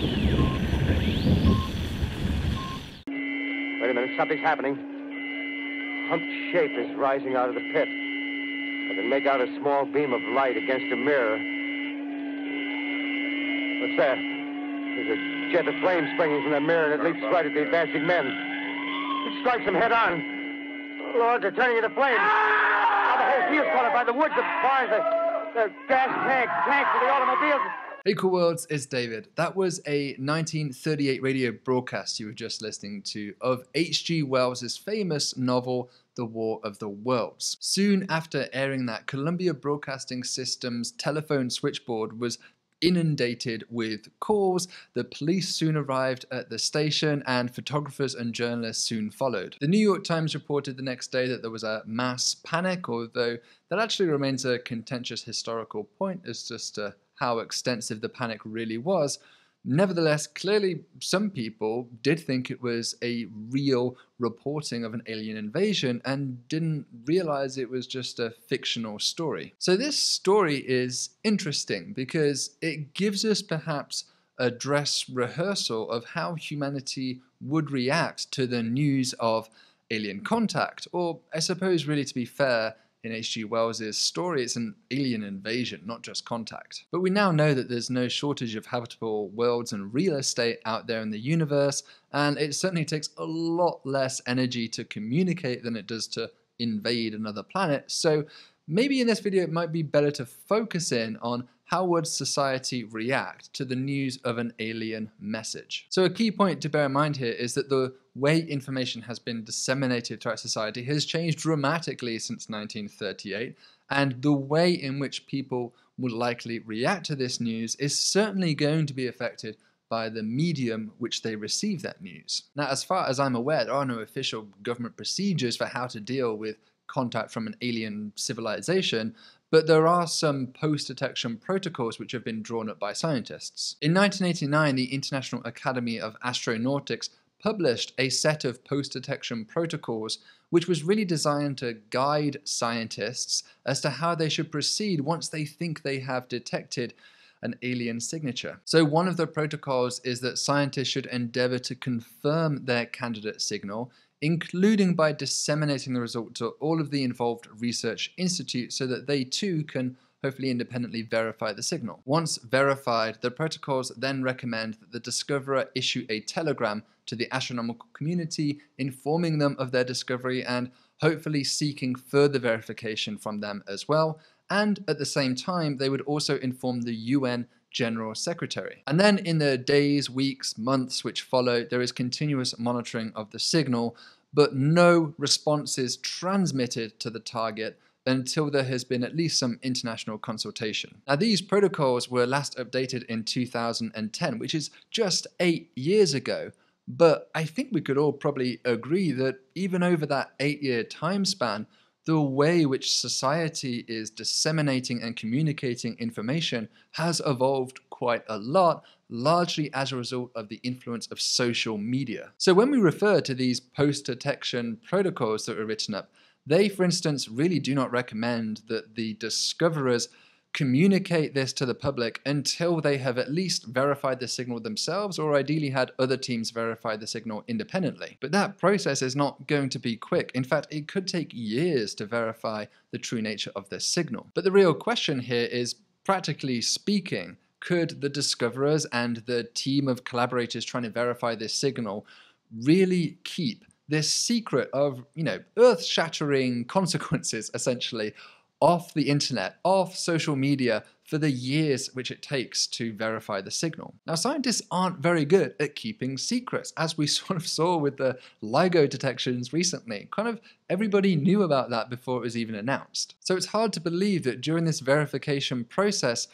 Wait a minute, something's happening. Humped shape is rising out of the pit. I can make out a small beam of light against a mirror. What's that? There's a jet of flame springing from the mirror and it leaps right at the advancing men. It strikes them head on. Lord, they're turning into flames. Now the whole field's caught up by the woods, the barns, the, the gas tank, tanks for the automobiles. Hey Cool Worlds, it's David. That was a 1938 radio broadcast you were just listening to of H.G. Wells' famous novel, The War of the Worlds. Soon after airing that, Columbia Broadcasting System's telephone switchboard was inundated with calls. The police soon arrived at the station, and photographers and journalists soon followed. The New York Times reported the next day that there was a mass panic, although that actually remains a contentious historical point as just a how extensive the panic really was. Nevertheless, clearly some people did think it was a real reporting of an alien invasion and didn't realize it was just a fictional story. So this story is interesting because it gives us perhaps a dress rehearsal of how humanity would react to the news of alien contact, or I suppose really to be fair, in H.G. Wells's story, it's an alien invasion, not just contact. But we now know that there's no shortage of habitable worlds and real estate out there in the universe, and it certainly takes a lot less energy to communicate than it does to invade another planet. So maybe in this video it might be better to focus in on how would society react to the news of an alien message? So a key point to bear in mind here is that the way information has been disseminated throughout society has changed dramatically since 1938, and the way in which people will likely react to this news is certainly going to be affected by the medium which they receive that news. Now, as far as I'm aware, there are no official government procedures for how to deal with contact from an alien civilization, but there are some post detection protocols which have been drawn up by scientists. In 1989, the International Academy of Astronautics published a set of post detection protocols which was really designed to guide scientists as to how they should proceed once they think they have detected an alien signature. So, one of the protocols is that scientists should endeavor to confirm their candidate signal, including by disseminating the result to all of the involved research institutes so that they too can hopefully independently verify the signal. Once verified, the protocols then recommend that the discoverer issue a telegram to the astronomical community, informing them of their discovery and hopefully seeking further verification from them as well. And at the same time, they would also inform the UN General Secretary. And then in the days, weeks, months which follow, there is continuous monitoring of the signal, but no responses transmitted to the target until there has been at least some international consultation. Now, these protocols were last updated in 2010, which is just eight years ago. But I think we could all probably agree that even over that eight year time span, the way which society is disseminating and communicating information has evolved quite a lot, largely as a result of the influence of social media. So when we refer to these post-detection protocols that were written up, they, for instance, really do not recommend that the discoverers communicate this to the public until they have at least verified the signal themselves or ideally had other teams verify the signal independently. But that process is not going to be quick. In fact, it could take years to verify the true nature of this signal. But the real question here is, practically speaking, could the discoverers and the team of collaborators trying to verify this signal really keep this secret of, you know, earth shattering consequences essentially off the internet, off social media for the years which it takes to verify the signal. Now, scientists aren't very good at keeping secrets, as we sort of saw with the LIGO detections recently. Kind of everybody knew about that before it was even announced. So it's hard to believe that during this verification process,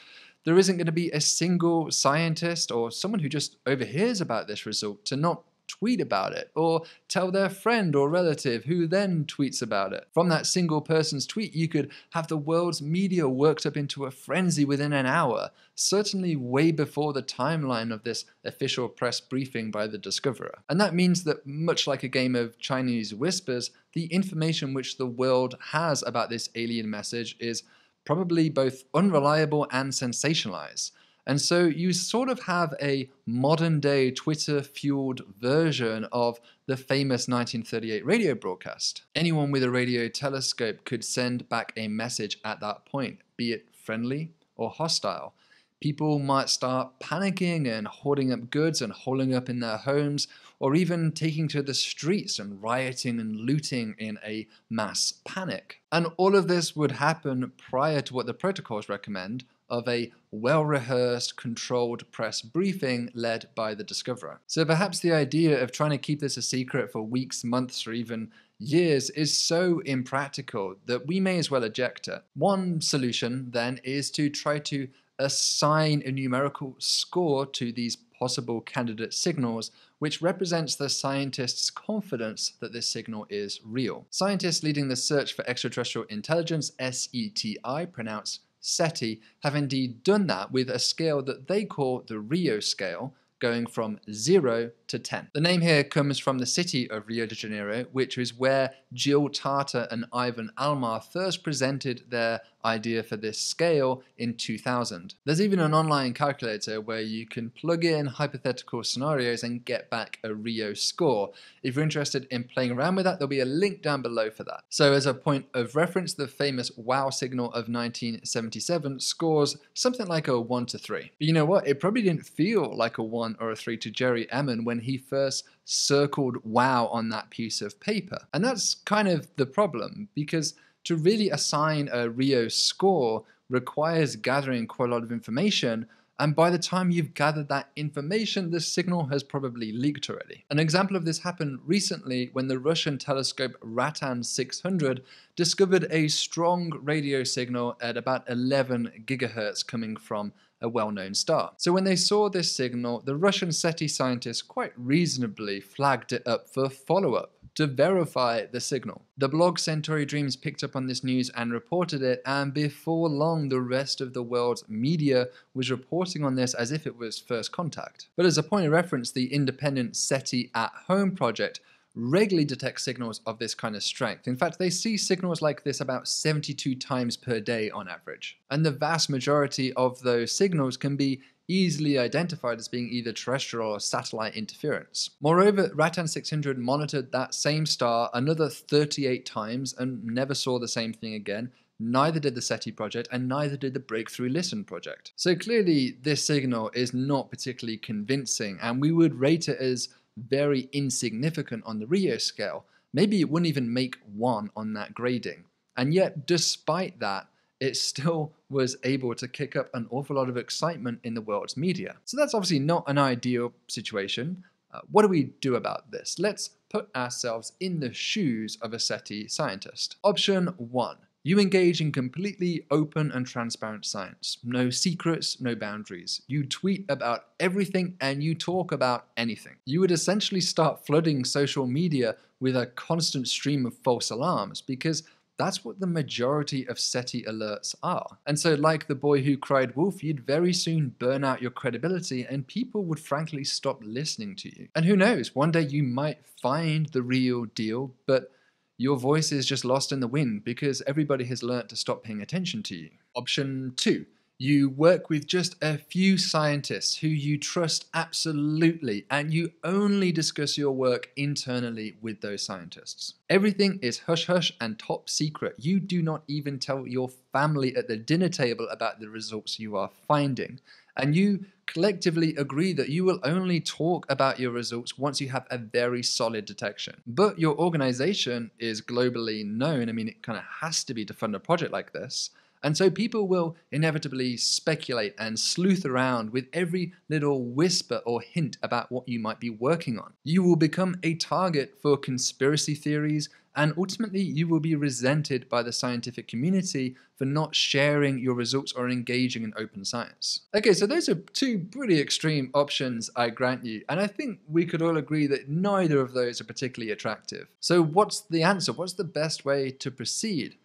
there isn't going to be a single scientist or someone who just overhears about this result to not tweet about it or tell their friend or relative who then tweets about it. From that single person's tweet, you could have the world's media worked up into a frenzy within an hour, certainly way before the timeline of this official press briefing by the discoverer. And that means that, much like a game of Chinese whispers, the information which the world has about this alien message is probably both unreliable and sensationalized. And so you sort of have a modern day Twitter fueled version of the famous 1938 radio broadcast. Anyone with a radio telescope could send back a message at that point, be it friendly or hostile. People might start panicking and hoarding up goods and holding up in their homes, or even taking to the streets and rioting and looting in a mass panic. And all of this would happen prior to what the protocols recommend, of a well-rehearsed, controlled press briefing led by the discoverer. So perhaps the idea of trying to keep this a secret for weeks, months, or even years is so impractical that we may as well eject it. One solution then is to try to assign a numerical score to these possible candidate signals, which represents the scientist's confidence that this signal is real. Scientists leading the search for extraterrestrial intelligence, SETI, pronounced SETI have indeed done that with a scale that they call the Rio scale, going from 0 to 10. The name here comes from the city of Rio de Janeiro, which is where Jill Tata and Ivan Almar first presented their idea for this scale in 2000. There's even an online calculator where you can plug in hypothetical scenarios and get back a Rio score. If you're interested in playing around with that, there'll be a link down below for that. So as a point of reference, the famous wow signal of 1977 scores something like a 1 to 3. But you know what? It probably didn't feel like a 1 or a 3 to Jerry Emmon when he first circled wow on that piece of paper. And that's kind of the problem because to really assign a Rio score requires gathering quite a lot of information and by the time you've gathered that information, the signal has probably leaked already. An example of this happened recently when the Russian telescope Ratan 600 discovered a strong radio signal at about 11 gigahertz coming from a well-known star. So when they saw this signal, the Russian SETI scientists quite reasonably flagged it up for follow-up to verify the signal. The blog Centauri Dreams picked up on this news and reported it, and before long, the rest of the world's media was reporting on this as if it was first contact. But as a point of reference, the independent SETI at Home project regularly detect signals of this kind of strength. In fact, they see signals like this about 72 times per day on average. And the vast majority of those signals can be easily identified as being either terrestrial or satellite interference. Moreover, Ratan 600 monitored that same star another 38 times and never saw the same thing again, neither did the SETI project, and neither did the Breakthrough Listen project. So clearly, this signal is not particularly convincing, and we would rate it as very insignificant on the RIO scale. Maybe it wouldn't even make one on that grading. And yet, despite that, it's still was able to kick up an awful lot of excitement in the world's media. So that's obviously not an ideal situation. Uh, what do we do about this? Let's put ourselves in the shoes of a SETI scientist. Option one. You engage in completely open and transparent science. No secrets, no boundaries. You tweet about everything and you talk about anything. You would essentially start flooding social media with a constant stream of false alarms because that's what the majority of SETI alerts are. And so, like the boy who cried wolf, you'd very soon burn out your credibility and people would frankly stop listening to you. And who knows, one day you might find the real deal, but your voice is just lost in the wind because everybody has learnt to stop paying attention to you. Option two you work with just a few scientists who you trust absolutely, and you only discuss your work internally with those scientists. Everything is hush hush and top secret. You do not even tell your family at the dinner table about the results you are finding. And you collectively agree that you will only talk about your results once you have a very solid detection. But your organization is globally known. I mean, it kind of has to be to fund a project like this. And so people will inevitably speculate and sleuth around with every little whisper or hint about what you might be working on. You will become a target for conspiracy theories, and ultimately you will be resented by the scientific community for not sharing your results or engaging in open science. Okay, so those are two pretty extreme options, I grant you, and I think we could all agree that neither of those are particularly attractive. So what's the answer? What's the best way to proceed?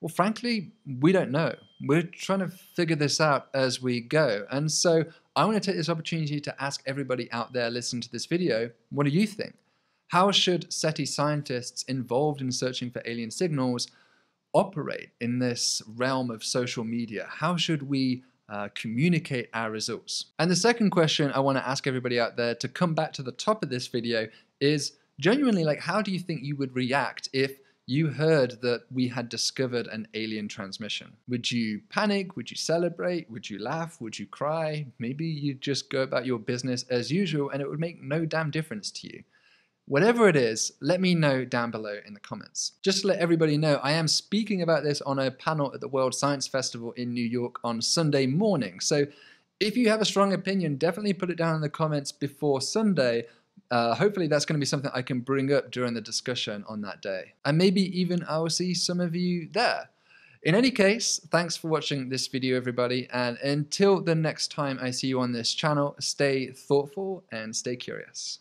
Well, frankly, we don't know. We're trying to figure this out as we go. And so I want to take this opportunity to ask everybody out there listening to this video, what do you think? How should SETI scientists involved in searching for alien signals operate in this realm of social media? How should we uh, communicate our results? And the second question I want to ask everybody out there to come back to the top of this video is genuinely like, how do you think you would react if you heard that we had discovered an alien transmission. Would you panic? Would you celebrate? Would you laugh? Would you cry? Maybe you'd just go about your business as usual and it would make no damn difference to you. Whatever it is, let me know down below in the comments. Just to let everybody know, I am speaking about this on a panel at the World Science Festival in New York on Sunday morning. So if you have a strong opinion, definitely put it down in the comments before Sunday uh, hopefully that's going to be something I can bring up during the discussion on that day. And maybe even I will see some of you there. In any case, thanks for watching this video, everybody. And until the next time I see you on this channel, stay thoughtful and stay curious.